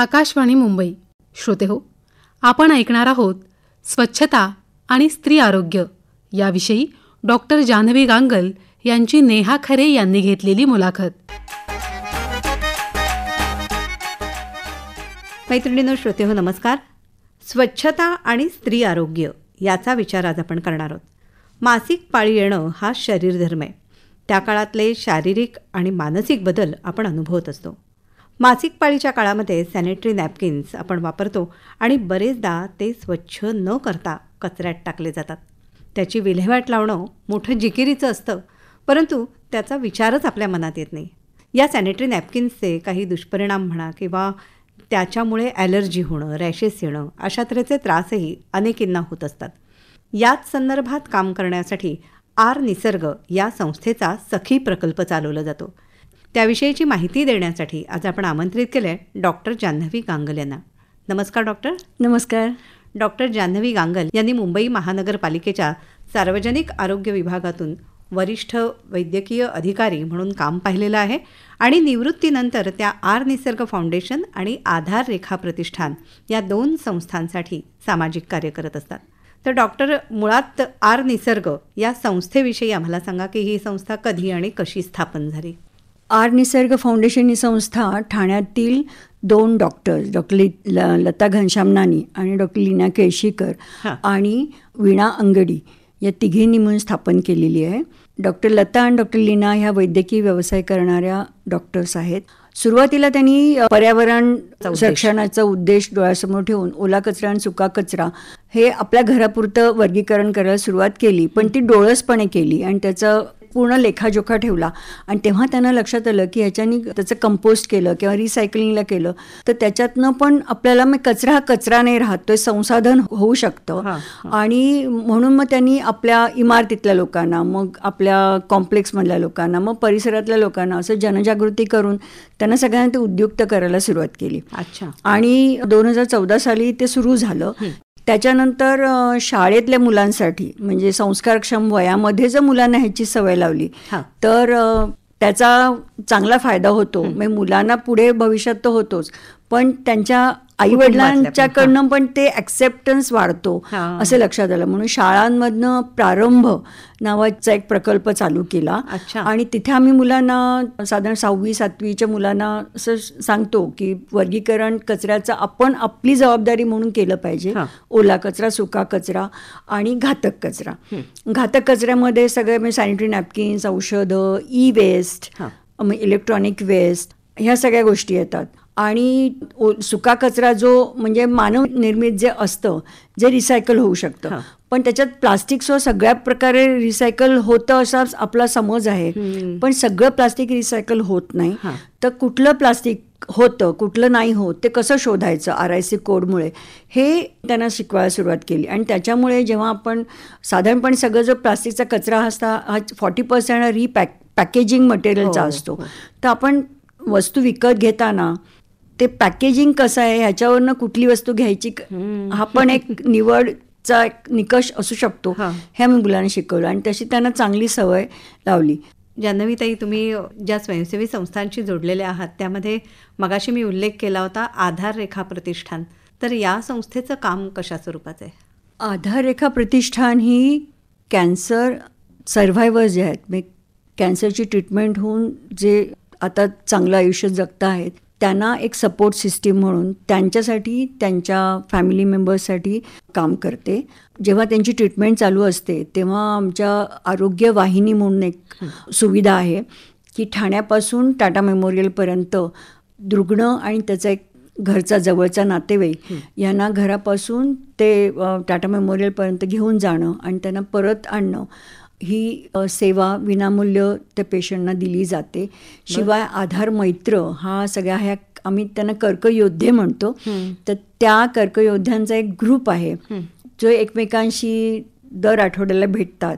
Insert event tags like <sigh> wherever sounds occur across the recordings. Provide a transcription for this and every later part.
आकाशवाणी मुंबई श्रोते हो आपण ऐकणार आहोत स्वच्छता आणि स्त्री आरोग्य याविषयी डॉक्टर जान्हवी गांगल यांची नेहा खरे यांनी घेतलेली मुलाखत मैत्रिणीनो श्रोते हो नमस्कार स्वच्छता आणि स्त्री आरोग्य याचा विचार आज आपण करणार आहोत मासिक पाळी येणं हा शरीरधर्म आहे त्या काळातले शारीरिक आणि मानसिक बदल आपण अनुभवत असतो मासिक पाळीच्या काळामध्ये सॅनिटरी नॅपकिन्स आपण वापरतो आणि बरेचदा ते स्वच्छ न करता कचऱ्यात टाकले जातात त्याची विल्हेवाट लावणं मोठं जिकिरीचं असतं परंतु त्याचा विचारच आपल्या मनात येत नाही या सॅनिटरी नॅपकिन्सचे काही दुष्परिणाम म्हणा किंवा त्याच्यामुळे ॲलर्जी होणं रॅशेस येणं अशा तऱ्हेचे त्रासही अनेकींना होत असतात याच संदर्भात काम करण्यासाठी आर निसर्ग या संस्थेचा सखी प्रकल्प चालवला जातो त्याविषयीची माहिती देण्यासाठी आज आपण आमंत्रित केलं आहे डॉक्टर जान्हवी गांगल यांना नमस्कार डॉक्टर नमस्कार डॉक्टर जान्हवी गांगल यांनी मुंबई महानगरपालिकेच्या सार्वजनिक आरोग्य विभागातून वरिष्ठ वैद्यकीय अधिकारी म्हणून काम पाहिलेलं आहे आणि निवृत्तीनंतर त्या आर निसर्ग फाउंडेशन आणि आधार रेखा प्रतिष्ठान या दोन संस्थांसाठी सामाजिक कार्य करत असतात तर डॉक्टर मुळात आर निसर्ग या संस्थेविषयी आम्हाला सांगा की ही संस्था कधी आणि कशी स्थापन झाली आर निसर्ग फाउंडेशन ही संस्था ठाण्यातील दोन डॉक्टर्स डॉक्टर लता घनश्याम नानी आणि डॉक्टर लीना केळशीकर आणि वीणा अंगडी या तिघींनी म्हणून स्थापन केलेली आहे डॉक्टर लता आणि डॉक्टर लीना ह्या वैद्यकीय व्यवसाय करणाऱ्या डॉक्टर्स आहेत सुरुवातीला त्यांनी पर्यावरण संरक्षणाचा उद्देश डोळ्यासमोर ठेवून ओला कचरा आणि सुका कचरा हे आपल्या घरापुरतं वर्गीकरण करायला सुरुवात केली पण ती डोळसपणे केली आणि त्याचं पूर्ण लेखाजोखा ठेवला आणि तेव्हा त्यांना लक्षात आलं की ह्याच्यानी त्याचं कंपोस्ट केलं किंवा रिसायकलिंगला केलं तर त्याच्यातनं पण आपल्याला मग कचरा हा कचरा नाही राहत संसाधन होऊ शकतं आणि म्हणून मग त्यांनी आपल्या इमारतीतल्या लोकांना मग आपल्या कॉम्प्लेक्समधल्या लोकांना मग परिसरातल्या लोकांना असं जनजागृती करून त्यांना सगळ्यांना ते उद्युक्त करायला सुरुवात केली अच्छा आणि दोन हजार चौदा साली ते सुरू झालं त्याच्यानंतर शाळेतल्या मुलांसाठी म्हणजे संस्कारक्षम वयामध्ये जर मुलांना ह्याची सवय लावली तर त्याचा चांगला फायदा होतो म्हणजे मुलांना पुढे भविष्यात तर होतोच पण त्यांच्या आईवडिलांच्याकडनं पण ते ऍक्सेप्टन्स वाढतो असं लक्षात आलं म्हणून शाळांमधनं प्रारंभ नावाचा एक प्रकल्प चालू केला आणि तिथे आम्ही मुलांना साधारण सहावी सातवीच्या मुलांना असं सांगतो की वर्गीकरण कचऱ्याचं आपण आपली जबाबदारी म्हणून केलं पाहिजे ओला कचरा सुका कचरा आणि घातक कचरा घातक कचऱ्यामध्ये सगळे म्हणजे सॅनिटरी नॅपकिन्स औषधं ई वेस्ट इलेक्ट्रॉनिक वेस्ट ह्या सगळ्या गोष्टी येतात आणि सुका कचरा जो म्हणजे मानव निर्मित जे असतं जे रिसायकल होऊ शकतं पण त्याच्यात प्लास्टिकसह सगळ्या प्रकारे रिसायकल होतं असा आपला समज आहे पण सगळं प्लास्टिक रिसायकल होत नाही तर कुठलं प्लास्टिक होतं कुठलं नाही होत ते कसं शोधायचं आर आय सी कोडमुळे हे त्यांना शिकवायला सुरुवात केली आणि त्याच्यामुळे जेव्हा आपण साधारणपणे सगळं जो प्लास्टिकचा कचरा असता हा फॉर्टी पर्सेंट रिपॅक पॅकेजिंग मटेरियलचा असतो हो. तर आपण वस्तू विकत घेताना ते पॅकेजिंग कसं आहे ह्याच्यावरनं कुठली वस्तू घ्यायची हा पण एक <laughs> निवडचा एक निकष असू शकतो हे मी मुलांना शिकवलं आणि तशी त्यांना चांगली सवय लावली ताई तुम्ही ज्या स्वयंसेवी संस्थांशी जोडलेल्या आहात त्यामध्ये मगाशी मी उल्लेख केला होता आधार रेखा प्रतिष्ठान तर या संस्थेचं काम कशा स्वरूपाचं आहे आधार रेखा प्रतिष्ठान ही कॅन्सर सर्व्हायवर्स जे आहेत म्हणजे कॅन्सरची ट्रीटमेंट होऊन जे आता चांगलं आयुष्य जगता आहेत त्यांना एक सपोर्ट सिस्टीम म्हणून त्यांच्यासाठी त्यांच्या फॅमिली मेंबर्ससाठी काम करते जेव्हा त्यांची ट्रीटमेंट चालू असते तेव्हा आमच्या आरोग्य वाहिनी म्हणून एक सुविधा आहे की ठाण्यापासून टाटा मेमोरियलपर्यंत रुग्ण आणि त्याचा एक घरचा जवळचा नातेवाईक यांना घरापासून ते टाटा मेमोरियलपर्यंत घेऊन जाणं आणि त्यांना परत आणणं ही सेवा विनामूल्य त्या पेशंटना दिली जाते शिवाय आधार मैत्र हा सगळ्या ह्या आम्ही त्यांना कर्कयोद्धे म्हणतो तर त्या कर्कयोद्ध्यांचा एक ग्रुप आहे जो एकमेकांशी दर आठवड्याला भेटतात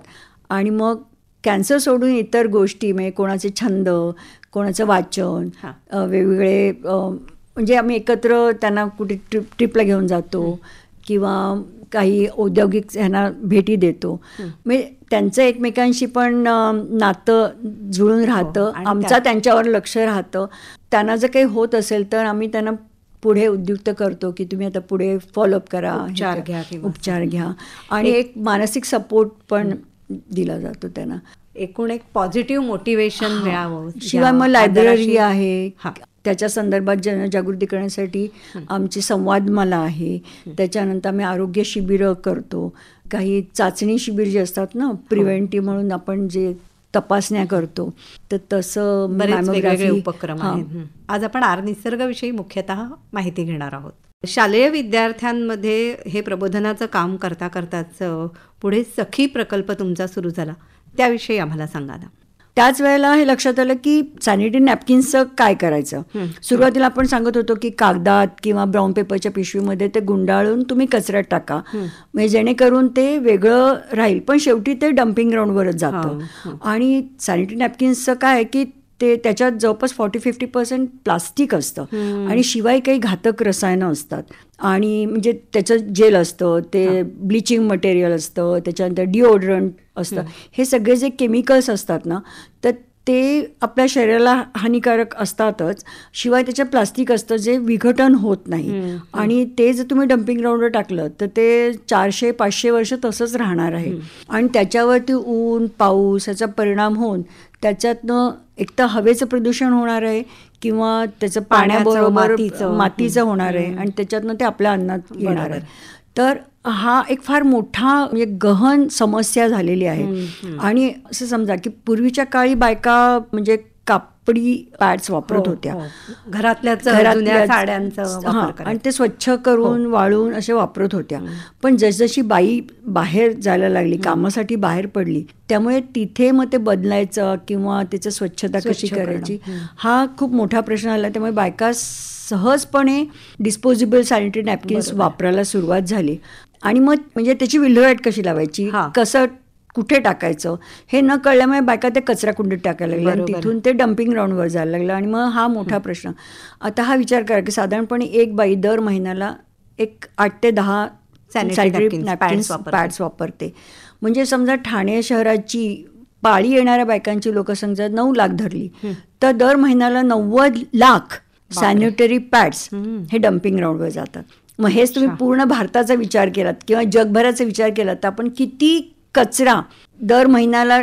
आणि मग कॅन्सर सोडून इतर गोष्टी म्हणजे कोणाचे छंद कोणाचं वाचन वेगवेगळे म्हणजे आम्ही एकत्र त्यांना कुठे ट्रिप ट्रिपला घेऊन जातो किंवा काही औद्योगिक ह्यांना भेटी देतो म्हणजे त्यांचं एकमेकांशी पण नातं जुळून हो, राहतं आमचा त्यांच्यावर लक्ष राहतं त्यांना जर काही होत असेल तर आम्ही त्यांना पुढे उद्युक्त करतो की तुम्ही आता पुढे फॉलोअप करा उपचार घ्या उपचार घ्या आणि एक मानसिक सपोर्ट पण दिला जातो त्यांना एकूण एक पॉझिटिव्ह मोटिवेशन मिळावं शिवाय मग लायब्ररी आहे त्याच्या संदर्भात जनजागृती करण्यासाठी आमची संवादमाला आहे त्याच्यानंतर आम्ही आरोग्य शिबिरं करतो काही चाचणी शिबिर जे असतात ना प्रिव्हेंटिव्ह हो. म्हणून आपण जे तपासण्या करतो तर तसं वेगवेगळे उपक्रम आज आपण आर निसर्गाविषयी मुख्यतः माहिती घेणार आहोत शालेय विद्यार्थ्यांमध्ये हे प्रबोधनाचं काम करता करताच पुढे सखी प्रकल्प तुमचा सुरू झाला त्याविषयी आम्हाला सांगा ना त्याच वेळेला हे लक्षात आलं की सॅनिटरी नॅपकिन्सचं काय करायचं सुरुवातीला आपण सांगत होतो की कागदात किंवा ब्राऊन पेपरच्या पिशवीमध्ये ते गुंडाळून तुम्ही कचऱ्यात टाका म्हणजे जेणेकरून ते वेगळं राहील पण शेवटी ते डम्पिंग ग्राउंडवरच जातं हो, हो. आणि सॅनिटरी नॅपकिन्सचं काय की ते त्याच्यात जवळपास फॉर्टी फिफ्टी पर्सेंट प्लास्टिक असतं आणि शिवाय काही घातक रसायनं असतात आणि म्हणजे त्याचं जेल असतं ते ब्लिचिंग मटेरियल असतं त्याच्यानंतर डिओड्रंट असतं हे सगळे जे केमिकल्स असतात ना तर ते आपल्या शरीराला हानिकारक असतातच शिवाय त्याच्यात प्लास्टिक असतं जे विघटन होत नाही आणि ते जर तुम्ही डम्पिंग ग्राउंडवर टाकलं तर ते चारशे पाचशे वर्ष तसंच राहणार आहे आणि त्याच्यावरती ऊन पाऊस याचा परिणाम होऊन त्याच्यातनं एक तर हवेचं प्रदूषण होणार आहे किंवा त्याचं पाण्याबरोबर मातीचं मातीचं होणार आहे आणि त्याच्यातनं ते आपल्या अन्नात येणार आहे तर हा एक फार मोठा एक म्हणजे गहन समस्या झालेली आहे आणि असं समजा की पूर्वीच्या काळी बायका म्हणजे कापडी पॅड्स वापरत हो, होत्या हो. घरातल्या आणि ते स्वच्छ करून हो. वाळून असे वापरत होत्या पण जसजशी बाई बाहेर जायला लागली कामासाठी बाहेर पडली त्यामुळे तिथे मग ते बदलायचं किंवा त्याचं स्वच्छता कशी करायची हा खूप मोठा प्रश्न आला त्यामुळे बायकास सहजपणे डिस्पोजेबल सॅनिटरी नॅपकिन्स वापरायला सुरुवात झाली आणि मग म्हणजे त्याची विल्हेवाट कशी लावायची कसं कुठे टाकायचं हे न कळल्यामुळे बायका ते कचरा कुंडीत टाकायला लागल्या आणि तिथून ते डम्पिंग ग्राउंडवर जायला लागलं आणि मग हा मोठा प्रश्न आता हा विचार करा की साधारणपणे एक बाई दर महिन्याला एक आठ ते दहा सॅनिटरी नॅपकिन्स पॅड्स वापरते म्हणजे समजा ठाणे शहराची पाळी येणाऱ्या बायकांची लोकसंख्या नऊ लाख धरली तर दर महिन्याला नव्वद लाख सॅनिटरी पॅड्स हे डम्पिंग ग्राउंडवर जातात मग हेच तुम्ही पूर्ण भारताचा विचार केलात किंवा जगभराचा विचार केलात तर आपण किती कचरा दर महिन्याला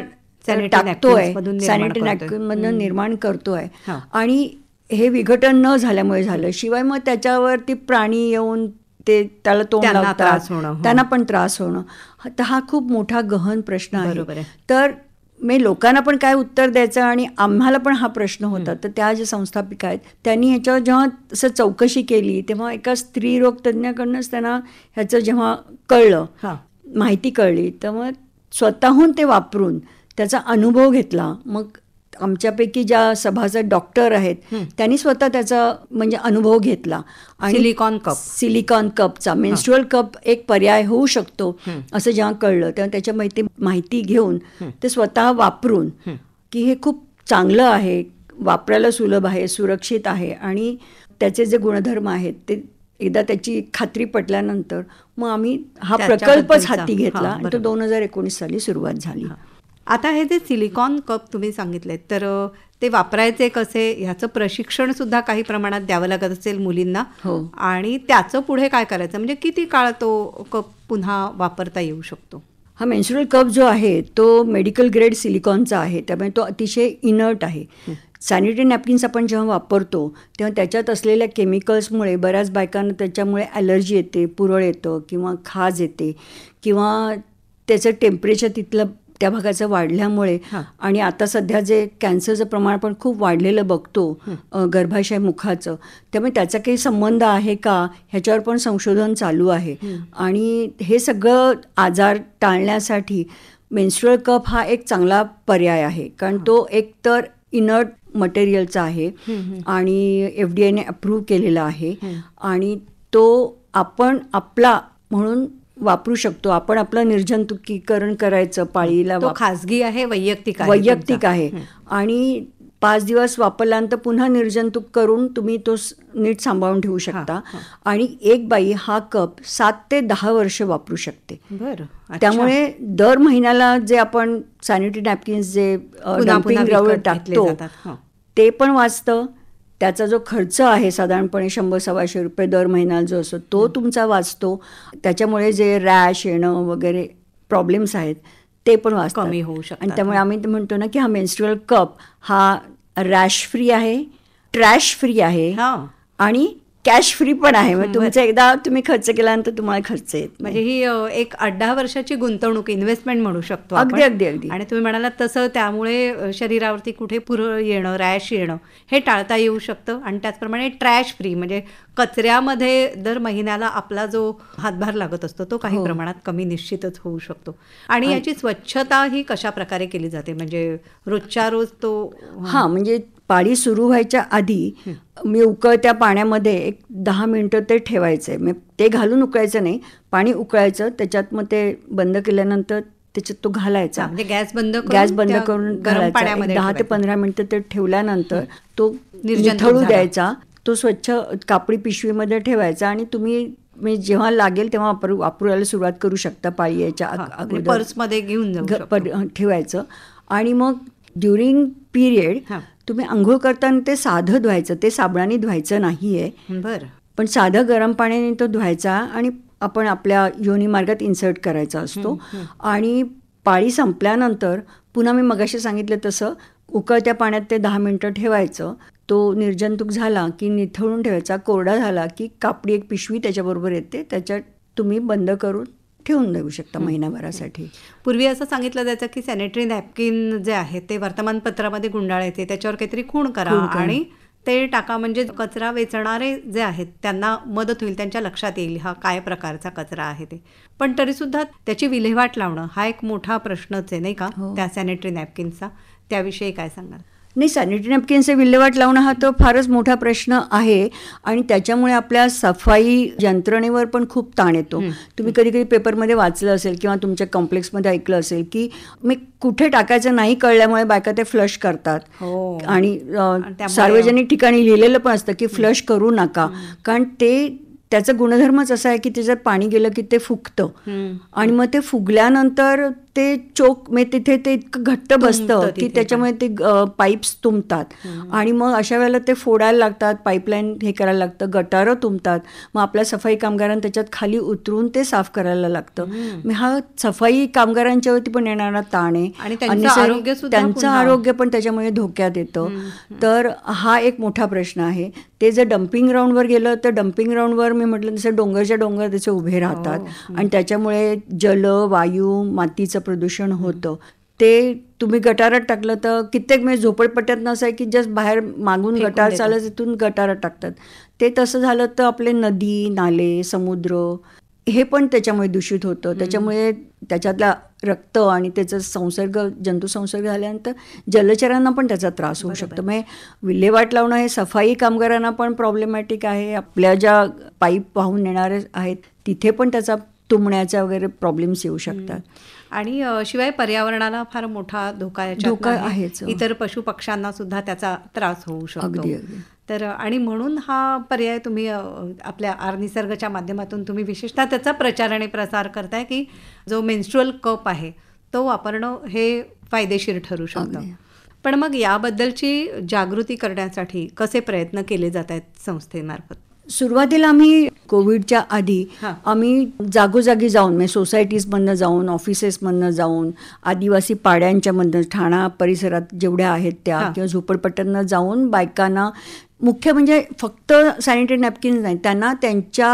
टाकतोय सॅनिटरी मधून निर्माण करतोय आणि हे विघटन न झाल्यामुळे झालं शिवाय मग त्याच्यावरती प्राणी येऊन ते त्याला तोंड त्यांना हो. पण त्रास होणं हा खूप मोठा गहन प्रश्न आहे तर मी लोकांना पण काय उत्तर द्यायचं आणि आम्हाला पण हा प्रश्न होता तर त्या ज्या संस्थापिका आहेत त्यांनी ह्याच्यावर जेव्हा असं चौकशी केली तेव्हा एका स्त्री रोग तज्ज्ञाकडनंच त्यांना ह्याचं जेव्हा कळलं माहिती कळली तेव्हा स्वतःहून ते वापरून त्याचा अनुभव घेतला मग आमच्यापैकी ज्या सभासद डॉक्टर आहेत त्यांनी स्वतः त्याचा म्हणजे अनुभव घेतला आणि सिलिकॉन कप सिलिकॉन कपचा मेन्स्ट्रुअल कप एक पर्याय होऊ शकतो असं जेव्हा कळलं तेव्हा त्याच्या माहिती माहिती घेऊन ते स्वतः वापरून की हे खूप चांगलं आहे वापरायला सुलभ आहे सुरक्षित आहे आणि त्याचे जे गुणधर्म आहेत ते एकदा त्याची खात्री पटल्यानंतर मग आम्ही हा प्रकल्पच हाती घेतला आणि तो दोन हजार एकोणीस साली सुरुवात झाली आता हे जे सिलिकॉन कप तुम्ही सांगितलेत तर ते वापरायचे कसे ह्याचं प्रशिक्षणसुद्धा काही प्रमाणात द्यावं लागत असेल मुलींना हो आणि त्याचं पुढे काय करायचं म्हणजे किती काळ तो कप पुन्हा वापरता येऊ शकतो हा मेन्स्युरल कप जो आहे तो मेडिकल ग्रेड सिलिकॉनचा आहे त्यामुळे तो अतिशय इनर्ट आहे सॅनिटरी नॅपकिन्स आपण जेव्हा वापरतो तेव्हा त्याच्यात असलेल्या केमिकल्समुळे बऱ्याच बायकांना त्याच्यामुळे ॲलर्जी येते पुरळ येतं किंवा खाज येते किंवा त्याचं टेम्परेचर तिथलं त्या भागाचं वाढल्यामुळे आणि आता सध्या जे कॅन्सरचं प्रमाण पण खूप वाढलेलं बघतो गर्भाशय मुखाचं त्यामुळे त्याचा काही संबंध आहे का ह्याच्यावर पण संशोधन चालू आहे आणि हे सगळं आजार टाळण्यासाठी मेन्स्ट्रल कप हा एक चांगला पर्याय आहे कारण तो एक तर इनर्ट मटेरियलचा आहे आणि एफ डी एने अप्रूव्ह केलेला आहे आणि तो आपण आपला म्हणून वापरू शकतो आपण आपलं निर्जंतुकीकरण करायचं पाळीला खासगी आहे वैयक्तिक आहे वैयक्तिक आहे आणि पाच दिवस वापरल्यानंतर पुन्हा निर्जंतुक करून तुम्ही तो नीट सांभाळून ठेवू शकता आणि एक बाई हा कप सात ते दहा वर्ष वापरू शकते बरं त्यामुळे दर महिन्याला जे आपण सॅनिटरी नॅपकिन्स जे अ, जातात, ते पण वाचतं त्याचा जो खर्च आहे साधारणपणे शंभर सव्वाशे रुपये दर महिन्याला जो असतो तो तुमचा वाचतो त्याच्यामुळे जे रॅश येणं वगैरे प्रॉब्लेम्स आहेत ते पण वाच कमी होऊ शकतो आणि त्यामुळे आम्ही म्हणतो ना की हा मेन्स्ट्रुअल कप हा रॅश फ्री आहे ट्रॅश फ्री आहे आणि कॅश फ्री पण आहे मग तुमचा एकदा तुम्ही खर्च केल्यानंतर तुम्हाला खर्च येत म्हणजे ही एक आठ दहा वर्षाची गुंतवणूक इन्व्हेस्टमेंट म्हणू शकतो अगदी अगदी अगदी आणि तुम्ही म्हणाला तसं त्यामुळे शरीरावरती कुठे पुर येणं रॅश येणं हे टाळता येऊ शकतं आणि त्याचप्रमाणे ट्रॅश फ्री म्हणजे कचऱ्यामध्ये दर महिन्याला आपला जो हातभार लागत असतो तो काही हो. प्रमाणात कमी निश्चितच होऊ शकतो आणि याची स्वच्छता ही कशा प्रकारे केली जाते म्हणजे रोजच्या रोज तो हां म्हणजे पाळी सुरू व्हायच्या आधी मी उकळत्या पाण्यामध्ये एक दहा मिनटं ते ठेवायचं आहे ते घालून उकळायचं नाही पाणी उकळायचं त्याच्यात मग ते बंद केल्यानंतर त्याच्यात तो घालायचा गॅस बंद म्हणजे गॅस बंद करून दहा ते पंधरा मिनटं ते ठेवल्यानंतर तो निथळू द्यायचा तो स्वच्छ कापडी पिशवीमध्ये ठेवायचा आणि तुम्ही मी जेव्हा लागेल तेव्हा वापरू वापरायला सुरुवात करू शकता पाळी याच्या म्हणजे पर्समध्ये घेऊन ठेवायचं आणि मग ड्युरिंग पिरियड तुम्ही आंघोळ करताना ते साधं धुवायचं ते साबणाने धुवायचं नाही आहे बरं पण साधं गरम पाण्याने तो धुवायचा आणि आपण आपल्या योनी मार्गात इन्सर्ट करायचा असतो आणि पाळी संपल्यानंतर पुन्हा मी मगाशी सांगितलं तसं उकळत्या पाण्यात ते दहा मिनटं ठेवायचं तो निर्जंतुक झाला की निथळून ठेवायचा कोरडा झाला की कापडी एक पिशवी त्याच्याबरोबर येते त्याच्यात तुम्ही बंद करून ठेवून देऊ शकता महिनाभरासाठी पूर्वी असं सांगितलं जायचं की सॅनिटरी नॅपकिन जे आहे ते वर्तमानपत्रामध्ये गुंडाळायचे त्याच्यावर काहीतरी खूण करा आणि ते टाका म्हणजे कचरा वेचणारे जे आहेत त्यांना मदत होईल त्यांच्या लक्षात येईल हा काय प्रकारचा कचरा आहे ते पण तरी सुद्धा त्याची विल्हेवाट लावणं हा एक मोठा प्रश्नच आहे नाही का हो. त्या सॅनिटरी नॅपकिनचा त्याविषयी काय सांगाल नाही सॅनिटरी नॅपकिनचे विल्हेवाट लावणं हा तर फारच मोठा प्रश्न आहे आणि त्याच्यामुळे आपल्या सफाई यंत्रणेवर पण खूप ताण येतो तुम्ही कधी कधी पेपरमध्ये वाचलं असेल किंवा तुमच्या कॉम्प्लेक्समध्ये ऐकलं असेल की मी कुठे टाकायचं नाही कळल्यामुळे बायका ते फ्लश करतात हो. आणि सार्वजनिक ठिकाणी लिहिलेलं पण असतं की फ्लश करू नका कारण ते त्याचा गुणधर्मच असा आहे की ते जर पाणी गेलं की ते फुगतं आणि मग ते फुगल्यानंतर ते चोक म्हणजे तिथे ते इतकं घट्ट बसतं की त्याच्यामुळे ते पाईप्स तुंबतात आणि मग अशा वेळेला ते फोडायला लागतात पाईपलाईन हे करायला लागतं गटारं तुंबतात मग आपल्या सफाई कामगारांना त्याच्यात खाली उतरून ते साफ करायला लागतं मग हा सफाई कामगारांच्यावरती पण येणारा ताण आहे आणि त्यांचं आरोग्य पण त्याच्यामुळे धोक्यात येतं तर हा एक मोठा प्रश्न आहे ते जर डम्पिंग ग्राउंडवर गेलं तर डम्पिंग ग्राउंडवर मी म्हटलं जसं डोंगरच्या डोंगर त्याचे उभे राहतात हो, आणि त्याच्यामुळे जल वायू मातीचं प्रदूषण होतं ते तुम्ही गटारात टाकलं तर कित्येक म्हणजे झोपडपट्ट्यात आहे की जस्ट बाहेर मागून गटार चालत तिथून गटारात टाकतात ते तसं झालं तर आपले नदी नाले समुद्र हे पण त्याच्यामुळे दूषित होतं त्याच्यामुळे त्याच्यातला रक्त आणि त्याचा संसर्ग जंतुसंसर्ग झाल्यानंतर जलचरांना पण त्याचा त्रास होऊ शकतो म्हणजे विल्हेवाट लावणं हे सफाई कामगारांना पण प्रॉब्लेमॅटिक आहे आपल्या ज्या पाईप वाहून नेणारे आहेत तिथे पण त्याचा तुंबण्याचा वगैरे प्रॉब्लेम्स येऊ शकतात आणि शिवाय पर्यावरणाला फार मोठा धोका आहे इतर पशु पक्ष्यांना सुद्धा त्याचा त्रास होऊ शकतो तर आणि म्हणून हा पर्याय तुम्ही आपल्या आर निसर्गच्या माध्यमातून तुम्ही विशेषतः त्याचा प्रचार आणि प्रसार करताय की जो मेन्स्ट्रुअल कप आहे तो वापरणं हे फायदेशीर ठरू शकतं पण मग याबद्दलची जागृती करण्यासाठी कसे प्रयत्न केले जात आहेत संस्थेमार्फत सुरुवातीला आम्ही कोविडच्या आधी आम्ही जागोजागी जाऊन म्हणजे सोसायटीजमधनं जाऊन ऑफिसेसमधनं जाऊन आदिवासी पाड्यांच्यामधनं ठाणा परिसरात जेवढ्या आहेत त्या किंवा झोपडपट्ट्यांना जाऊन बायकांना मुख्य म्हणजे फक्त सॅनिटरी नॅपकिन्स नाही त्यांना त्यांच्या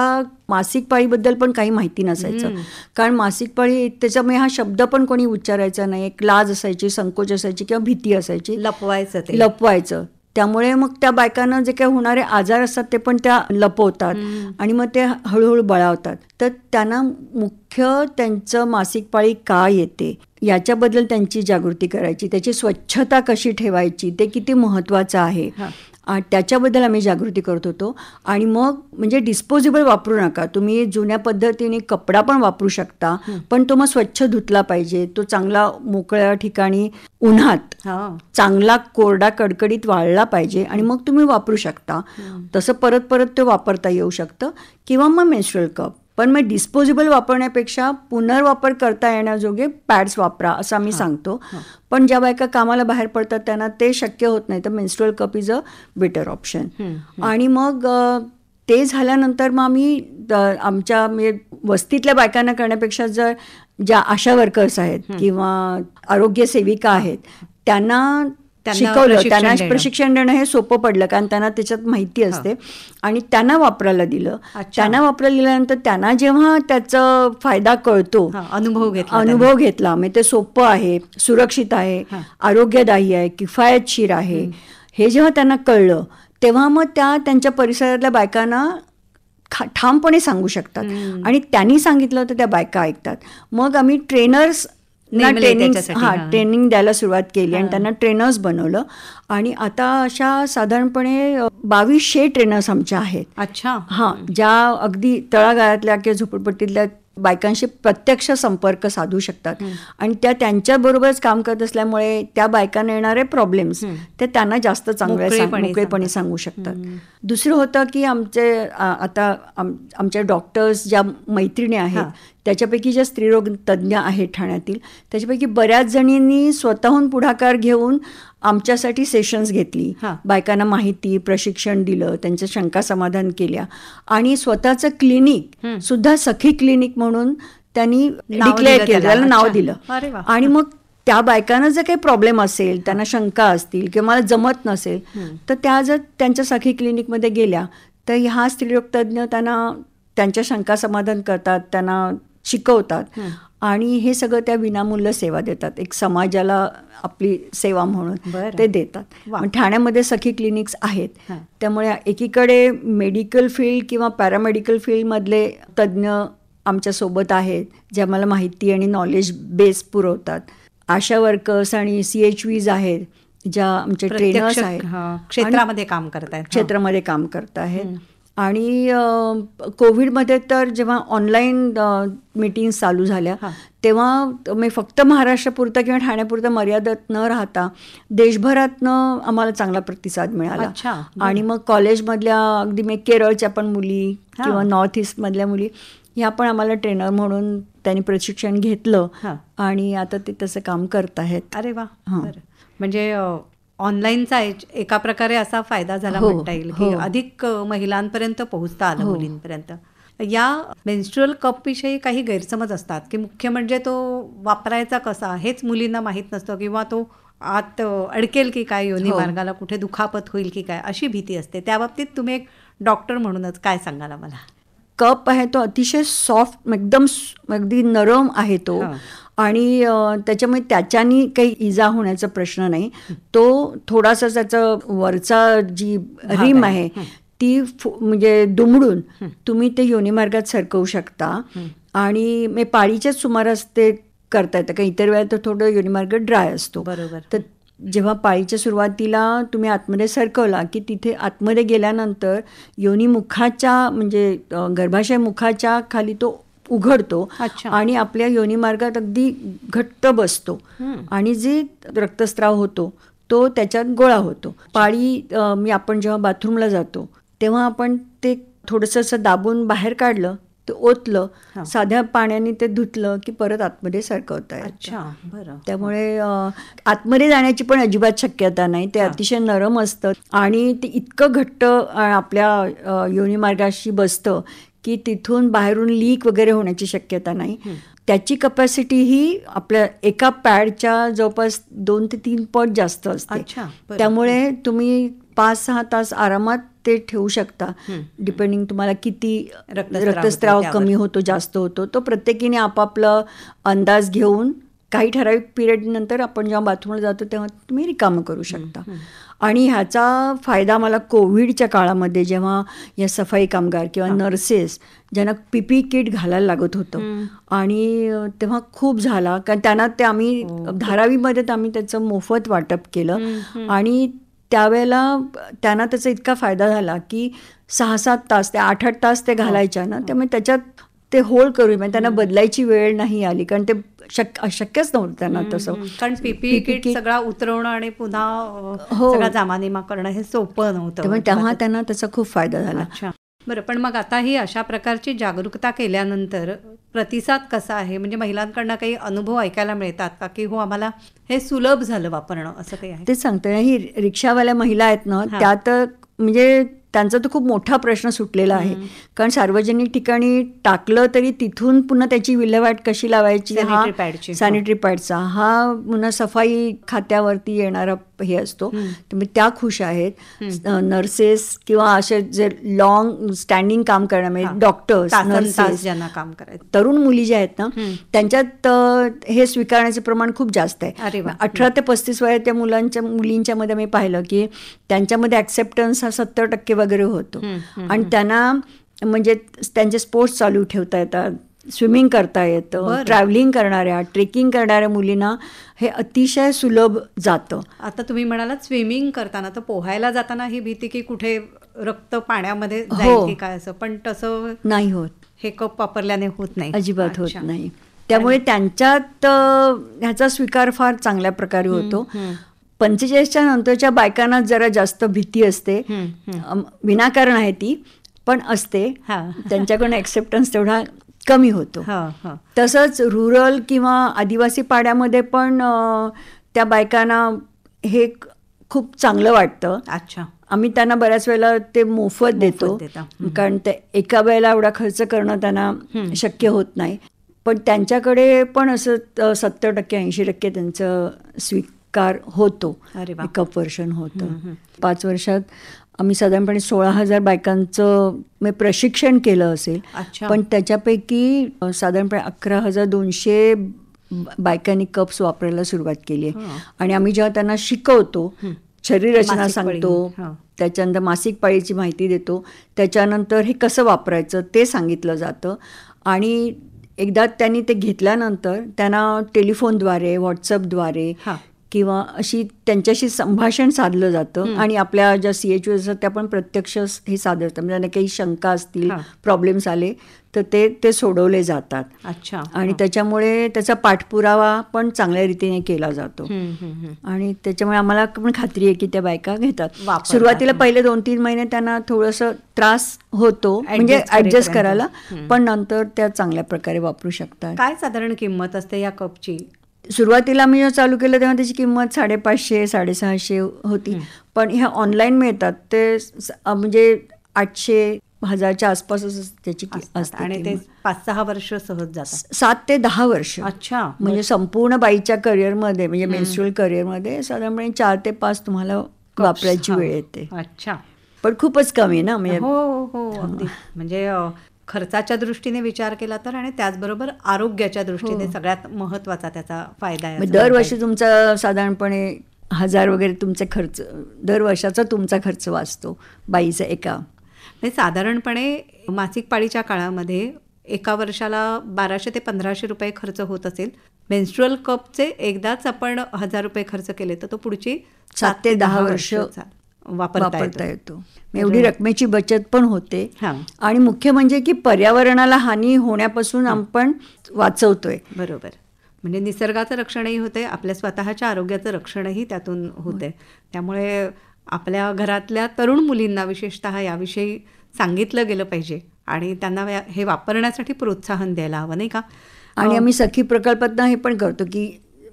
मासिक पाळीबद्दल पण काही माहिती नसायचं कारण मासिक पाळी त्याच्यामुळे हा शब्द पण कोणी उच्चारायचा नाही एक लाज असायची संकोच असायची किंवा भीती असायची लपवायचं लपवायचं त्यामुळे मग त्या बायकांना जे काही होणारे आजार असतात ते पण त्या लपवतात आणि मग ते हळूहळू बळावतात तर त्यांना मुख्य त्यांचं मासिक पाळी का येते याच्याबद्दल त्यांची जागृती करायची त्याची स्वच्छता कशी ठेवायची ते किती महत्वाचं आहे त्याच्याबद्दल आम्ही जागृती करत होतो आणि मग म्हणजे डिस्पोजेबल वापरू नका तुम्ही जुन्या पद्धतीने कपडा पण वापरू शकता पण तो मग स्वच्छ धुतला पाहिजे तो चांगला मोकळ्या ठिकाणी उन्हात चांगला कोरडा कडकडीत वाळला पाहिजे आणि मग तुम्ही वापरू शकता तसं परत परत ते वापरता येऊ शकतं किंवा मग मेन्स्ट्रल कप पण मग डिस्पोजेबल वापरण्यापेक्षा पुनर्वापर करता येण्याजोगे पॅड्स वापरा असं आम्ही सांगतो पण ज्या बायका कामाला बाहेर पडतात त्यांना ते शक्य होत नाही तर menstrual cup is a better option आणि मग ते झाल्यानंतर मग आम्ही आमच्या म्हणजे वस्तीतल्या बायकांना करण्यापेक्षा जर ज्या आशा वर्कर्स आहेत किंवा आरोग्य सेविका आहेत त्यांना शिकवलं त्यांना प्रशिक्षण देणं हे सोपं पडलं कारण त्यांना त्याच्यात माहिती असते आणि त्यांना वापरायला दिलं त्यांना वापरायला दिल्यानंतर त्यांना जेव्हा त्याचा फायदा कळतो अनुभव घेतला अनुभव घेतला म्हणजे ते सोपं आहे सुरक्षित आहे आरोग्यदायी आहे किफायतशीर आहे हे जेव्हा त्यांना कळलं तेव्हा मग त्या त्यांच्या परिसरातल्या बायकांना ठामपणे सांगू शकतात आणि त्यांनी सांगितलं तर त्या बायका ऐकतात मग आम्ही ट्रेनर्स ट्रेनिंग हा ट्रेनिंग द्यायला सुरुवात केली आणि त्यांना ट्रेनर्स बनवलं आणि आता अशा साधारणपणे बावीसशे ट्रेनर्स आमच्या आहेत अच्छा हा ज्या अगदी तळागाळातल्या किंवा झोपडपट्टीतल्या बायकांशी प्रत्यक्ष संपर्क साधू शकतात आणि त्या त्यांच्याबरोबरच काम करत असल्यामुळे त्या बायकांना येणारे प्रॉब्लेम्स ते त्यांना जास्त चांगले सांगू शकतात दुसरं होतं की आमचे आता आमच्या डॉक्टर्स ज्या मैत्रिणी आहेत त्याच्यापैकी ज्या स्त्रीरोग तज्ज्ञ आहेत ठाण्यातील त्याच्यापैकी बऱ्याच जणींनी स्वतःहून पुढाकार घेऊन आमच्यासाठी सेशन्स घेतली बायकांना माहिती प्रशिक्षण दिलं त्यांच्या शंका समाधान केल्या आणि स्वतःचं क्लिनिक सुद्धा सखी क्लिनिक म्हणून त्यांनी डिक्लेअर केलं त्याला नाव दिलं आणि मग त्या बायकांना जर काही प्रॉब्लेम असेल त्यांना शंका असतील किंवा मला जमत नसेल तर त्या जर त्यांच्या सखी क्लिनिकमध्ये गेल्या तर ह्या तज्ज्ञ त्यांना त्यांच्या शंका समाधान करतात त्यांना शिकवतात आणि हे सगळं त्या विनामूल्य सेवा देतात एक समाजाला आपली सेवा म्हणून ते देतात ठाण्यामध्ये सखी क्लिनिक्स आहेत त्यामुळे एकीकडे मेडिकल फील्ड किंवा पॅरामेडिकल फील्डमधले तज्ज्ञ आमच्यासोबत आहेत जे आम्हाला माहिती आणि नॉलेज बेस पुरवतात आशा वर्कर्स आणि सी एच आहेत ज्या आमच्या ट्रेनर्स आहेत क्षेत्रामध्ये काम करत आहेत क्षेत्रामध्ये काम करत आहेत आणि कोविडमध्ये तर जेव्हा ऑनलाईन मीटिंग्स चालू झाल्या तेव्हा मी फक्त महाराष्ट्रापुरतं किंवा ठाण्यापुरतं मर्यादित न राहता देशभरातनं आम्हाला चांगला प्रतिसाद मिळाला आणि मग कॉलेजमधल्या अगदी मी केरळच्या पण मुली किंवा नॉर्थ ईस्टमधल्या मुली ह्या पण आम्हाला ट्रेनर म्हणून त्यांनी प्रशिक्षण घेतलं आणि आता ते तसं काम करत आहेत अरे वा म्हणजे ऑनलाईनचा एका प्रकारे असा फायदा झाला हो, म्हणता येईल की हो. अधिक महिलांपर्यंत पोहोचता आलं हो. मुलींपर्यंत या मेन्स्ट्रुअल कपविषयी काही गैरसमज असतात की मुख्य म्हणजे तो वापरायचा कसा हेच मुलींना माहीत नसतं किंवा तो आत अडकेल की काय योनी मार्गाला कुठे दुखापत होईल की काय अशी भीती असते त्या बाबतीत तुम्ही एक डॉक्टर म्हणूनच काय सांगाल आम्हाला कप आहे तो अतिशय सॉफ्ट एकदम अगदी नरम आहे तो आणि त्याच्यामुळे त्याच्यानी काही इजा होण्याचा प्रश्न नाही तो थोडासा त्याचा वरचा जी रिम आहे ती म्हणजे दुमडून तुम्ही ते योनिमार्गात सरकवू शकता आणि मी म्हणजे पाळीच्याच सुमारास ते करता येतं का इतर वेळा तर थोडं योनिमार्ग ड्राय असतो बरोबर तर जेव्हा पाळीच्या सुरुवातीला तुम्ही आतमध्ये सरकवला की तिथे आतमध्ये गेल्यानंतर योनी म्हणजे गर्भाशय मुखाच्या खाली तो उघडतो आणि आपल्या योनिमार्गात अगदी घट्ट बसतो आणि जे रक्तस्राव होतो तो त्याच्यात गोळा होतो पाळी मी आपण जेव्हा बाथरूमला जातो तेव्हा आपण ते थोडस असं दाबून बाहेर काढलं ते ओतलं साध्या पाण्याने ते धुतलं की परत आतमध्ये सरकवता येतं त्यामुळे आतमध्ये जाण्याची पण अजिबात शक्यता नाही ते अतिशय नरम असतं आणि ते इतकं घट्ट आपल्या मार्गाशी बसतं की तिथून बाहेरून लीक वगैरे होण्याची शक्यता नाही त्याची कपॅसिटी ही आपल्या एका पॅडच्या जवळपास दोन ते तीन पट जास्त असते त्यामुळे तुम्ही पाच सहा तास आरामात ते ठेवू शकता डिपेंडिंग तुम्हाला किती रक्तस्राव कमी होतो जास्त होतो तो प्रत्येकीने आपापला अंदाज घेऊन काही ठराविक पिरियडनंतर आपण जेव्हा बाथरूमला जातो तेव्हा तुम्ही रिकामं करू शकता आणि ह्याचा फायदा मला कोविडच्या काळामध्ये जेव्हा या सफाई कामगार किंवा नर्सेस ज्यांना पीपी किट घालायला लागत होतं आणि तेव्हा खूप झाला कारण त्यांना ते आम्ही हो, धारावीमध्ये तर आम्ही त्याचं मोफत वाटप केलं आणि त्यावेळेला त्यांना त्याचा इतका फायदा झाला की सहा सात तास ते आठ आठ तास ते हो. घालायच्या ना हो. त्यामुळे त्याच्यात ते होल्ड करू म्हणजे त्यांना बदलायची वेळ नाही आली कारण ते शक्यच नव्हतं त्यांना तसं कारण पीपी किट सगळा उतरवणं आणि पुन्हा हो जामानिमा करणं हे सोपं नव्हतं तेव्हा त्यांना त्याचा खूप फायदा झाला बरं पण मग आता ही अशा प्रकारची जागरूकता केल्यानंतर प्रतिसाद कसा आहे म्हणजे महिलांकडनं काही अनुभव ऐकायला मिळतात का की हो आम्हाला हे सुलभ झालं वापरणं असं काही आहे ते सांगते ही रिक्षावाल्या महिला आहेत ना त्या तर म्हणजे त्यांचा तर खूप मोठा प्रश्न सुटलेला आहे कारण सार्वजनिक ठिकाणी टाकलं तरी तिथून पुन्हा त्याची विल्हेवाट कशी लावायची हा सॅनिटरी पॅडचा हा पुन्हा सफाई खात्यावरती येणारा हे असतो तुम्ही त्या खुश आहेत नर्सेस किंवा असे जे लॉंग स्टँडिंग काम करण्यामध्ये डॉक्टर्स नर्सेस ज्यांना काम करायचं तरुण मुली ज्या आहेत ना त्यांच्यात हे स्वीकारण्याचे प्रमाण खूप जास्त आहे अठरा ते पस्तीस वया त्या मुलांच्या मुलींच्या मध्ये मी पाहिलं की त्यांच्यामध्ये ऍक्सेप्टन्स हा सत्तर टक्के वगैरे होतो आणि त्यांना म्हणजे त्यांचे स्पोर्ट्स चालू ठेवता येतात स्विमिंग करता येतं ट्रॅव्हलिंग करणाऱ्या ट्रेकिंग करणाऱ्या मुलींना हे अतिशय सुलभ जातं आता तुम्ही म्हणालात स्विमिंग करताना तर पोहायला जाताना ही भीती की कुठे रक्त पाण्यामध्ये हो काय असं पण तसं नाही होत हे कप वापरल्याने होत नाही अजिबात होत नाही त्यामुळे त्यांच्यात ह्याचा स्वीकार फार चांगल्या प्रकारे होतो पंचेचाळीसच्या नंतरच्या बायकांना जरा जास्त भीती असते विनाकारण आहे ती पण असते त्यांच्याकडून एक्सेप्टन्स <laughs> तेवढा कमी होतो तसंच रुरल किंवा आदिवासी पाड्यामध्ये पण त्या बायकांना हे खूप चांगलं वाटतं अच्छा आम्ही त्यांना बऱ्याच वेळेला ते मोफत देतो कारण ते एका वेळेला एवढा खर्च करणं त्यांना शक्य होत नाही पण त्यांच्याकडे पण असं सत्तर टक्के ऐंशी टक्के त्यांचं स्वीकार होतो मेकअप वर्षण होतं पाच वर्षात आम्ही साधारणपणे सोळा हजार बायकांचं म्हणजे प्रशिक्षण केलं असेल पण त्याच्यापैकी साधारणपणे अकरा हजार दोनशे बायकांनी कप्स वापरायला सुरुवात केली आहे आणि आम्ही जेव्हा त्यांना शिकवतो रचना सांगतो त्याच्यानंतर मासिक पाळीची माहिती देतो त्याच्यानंतर हे कसं वापरायचं ते सांगितलं जातं आणि एकदा त्यांनी ते घेतल्यानंतर त्यांना टेलिफोनद्वारे व्हॉट्सअपद्वारे किंवा अशी त्यांच्याशी संभाषण साधलं जातं आणि आपल्या ज्या सी एच असतात त्या पण प्रत्यक्ष हे सादर म्हणजे काही शंका असतील प्रॉब्लेम्स आले तर ते ते सोडवले जातात अच्छा आणि त्याच्यामुळे त्याचा पाठपुरावा पण चांगल्या रीतीने केला जातो आणि त्याच्यामुळे आम्हाला पण खात्री आहे की त्या बायका घेतात सुरुवातीला पहिले दोन तीन महिने त्यांना थोडस त्रास होतो म्हणजे ऍडजस्ट करायला पण नंतर त्या चांगल्या प्रकारे वापरू शकतात काय साधारण किंमत असते या कपची सुरुवातीला मी जेव्हा चालू केलं तेव्हा त्याची किंमत साडेपाचशे साडेसहाशे होती पण ह्या ऑनलाईन मिळतात ते म्हणजे आठशे हजारच्या आसपासच त्याची असते आणि ते पाच सहा वर्ष सहज जातात सात ते दहा वर्ष अच्छा म्हणजे संपूर्ण बाईच्या करिअरमध्ये म्हणजे मेन्स्युअल करिअरमध्ये साधारणपणे चार ते पाच तुम्हाला वापरायची वेळ येते अच्छा पण खूपच कमी ना हो, म्हणजे हो हो म्हणजे खर्चाच्या दृष्टीने विचार केला तर आणि त्याचबरोबर आरोग्याच्या दृष्टीने हो. सगळ्यात महत्वाचा त्याचा फायदा आहे दरवर्षी तुमचा साधारणपणे हजार वगैरे तुमचे खर्च वर्षाचा तुमचा खर्च वाचतो बाईचा एका साधारणपणे मासिक पाळीच्या काळामध्ये एका वर्षाला बाराशे ते पंधराशे रुपये खर्च होत असेल मेन्स्ट्रुअल कपचे एकदाच आपण हजार रुपये खर्च केले तर तो पुढची सात ते दहा वर्ष वापरता येतो म्हणजे एवढी रकमेची बचत पण होते आणि मुख्य म्हणजे की पर्यावरणाला हानी होण्यापासून आपण वाचवतोय बरोबर म्हणजे निसर्गाचं रक्षणही होते आपल्या स्वतःच्या आरोग्याचं रक्षणही त्यातून होते त्यामुळे आपल्या घरातल्या तरुण मुलींना विशेषत याविषयी सांगितलं गेलं पाहिजे आणि त्यांना हे वापरण्यासाठी प्रोत्साहन द्यायला हवं नाही का आणि आम्ही सखी प्रकल्पातनं हे पण करतो की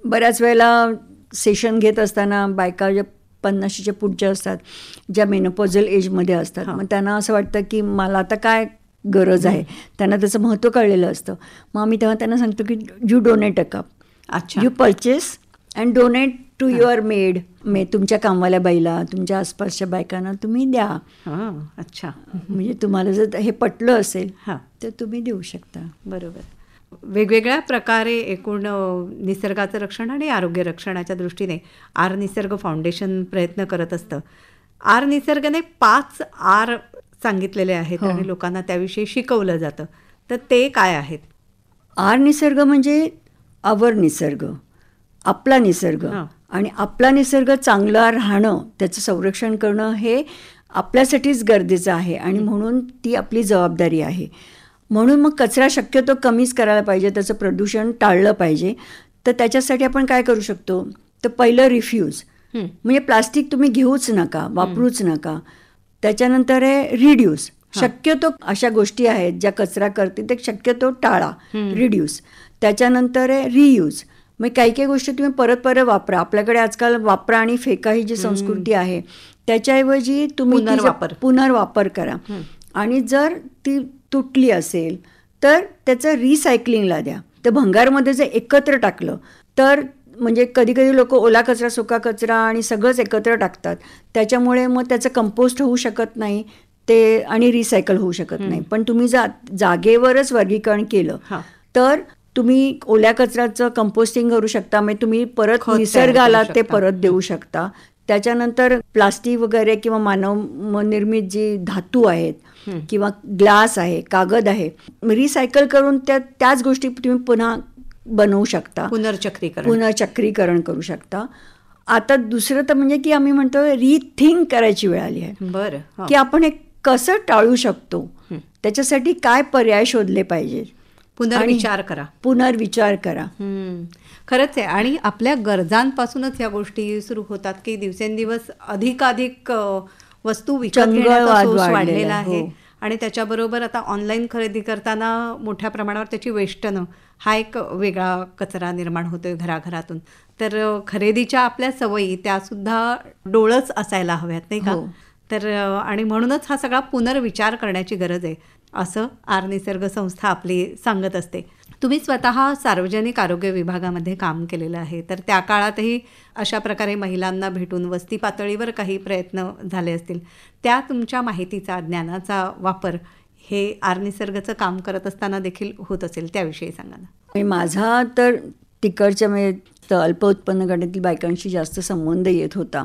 बऱ्याच वेळेला सेशन घेत असताना बायका ज्या पन्नाशीच्या पुढच्या असतात ज्या मेनोपॉझल एजमध्ये असतात मग त्यांना असं वाटतं की मला आता काय गरज आहे त्यांना त्याचं महत्त्व कळलेलं असतं मग आम्ही तेव्हा त्यांना सांगतो की यू डोनेट अ कप अच्छा you purchase and donate to your maid मे तुमच्या कामवाल्या बाईला तुमच्या आसपासच्या बायकांना तुम्ही द्या अच्छा म्हणजे तुम्हाला जर हे पटलं असेल हां तर तुम्ही देऊ शकता बरोबर वेगवेगळ्या प्रकारे एकूण निसर्गाचं रक्षण आणि आरोग्य रक्षणाच्या दृष्टीने आर निसर्ग फाउंडेशन प्रयत्न करत असतं आर निसर्गाने पाच आर सांगितलेले आहेत हो. आणि लोकांना त्याविषयी शिकवलं जातं तर ते काय आहेत आर निसर्ग म्हणजे आवर निसर्ग आपला निसर्ग आणि आपला निसर्ग चांगला राहणं त्याचं संरक्षण करणं हे आपल्यासाठीच गरजेचं आहे आणि म्हणून ती आपली जबाबदारी आहे म्हणून मग कचरा शक्यतो कमीच करायला पाहिजे त्याचं प्रदूषण टाळलं पाहिजे तर त्याच्यासाठी आपण काय करू शकतो तर पहिलं रिफ्यूज म्हणजे प्लास्टिक तुम्ही घेऊच नका वापरूच नका त्याच्यानंतर आहे रिड्यूस शक्यतो अशा गोष्टी आहेत ज्या कचरा करतील ते शक्यतो टाळा रिड्यूस त्याच्यानंतर आहे रियूज मग काही काही गोष्टी तुम्ही परत परत वापरा आपल्याकडे आजकाल वापरा आणि फेका ही जी संस्कृती आहे त्याच्याऐवजी तुम्ही पुनर्वापर पुनर्वापर करा आणि जर ती तुटली असेल तर त्याचं रिसायकलिंगला द्या तर भंगारमध्ये जर एकत्र टाकलं तर म्हणजे कधी कधी लोक ओला कचरा सुका कचरा आणि सगळंच एकत्र टाकतात त्याच्यामुळे मग त्याचं कंपोस्ट होऊ शकत नाही ते आणि रिसायकल होऊ शकत नाही पण तुम्ही जा जागेवरच वर्गीकरण केलं तर तुम्ही ओल्या कचऱ्याचं कंपोस्टिंग करू शकता म्हणजे तुम्ही परत निसर्गाला ते परत देऊ शकता त्याच्यानंतर प्लास्टिक वगैरे किंवा मानव निर्मित जी धातू आहेत किंवा ग्लास आहे कागद आहे रिसायकल करून त्या त्याच गोष्टी तुम्ही पुन्हा बनवू शकता पुनर्चक्रीकरण पुनर्चक्रीकरण करू शकता आता दुसरं तर म्हणजे की आम्ही म्हणतो रिथिंक करायची वेळ आली आहे बरं की आपण हे कसं टाळू शकतो त्याच्यासाठी काय पर्याय शोधले पाहिजे पुनर्विचार करा पुनर्विचार करा खरंच आहे आणि आपल्या गरजांपासूनच ह्या गोष्टी सुरू होतात की दिवसेंदिवस अधिकाधिक वस्तू वाढलेला आहे हो. आणि त्याच्याबरोबर आता ऑनलाईन खरेदी करताना मोठ्या प्रमाणावर त्याची वेष्टनं हा एक वेगळा कचरा निर्माण होतोय घराघरातून तर खरेदीच्या आपल्या सवयी त्या सुद्धा डोळच असायला हव्यात नाही का हो. तर आणि म्हणूनच हा सगळा पुनर्विचार करण्याची गरज आहे असं आर निसर्ग संस्था आपली सांगत असते तुम्ही स्वतः सार्वजनिक आरोग्य विभागामध्ये काम केलेलं आहे तर त्या काळातही अशा प्रकारे महिलांना भेटून वस्ती पातळीवर काही प्रयत्न झाले असतील त्या तुमच्या माहितीचा ज्ञानाचा वापर हे आर निसर्गाचं काम करत असताना देखील होत असेल त्याविषयी सांगा ना माझा तर तिकडच्या म्हणजे जास्त उत्पन्न गटातील बायकांशी जास्त संबंध येत होता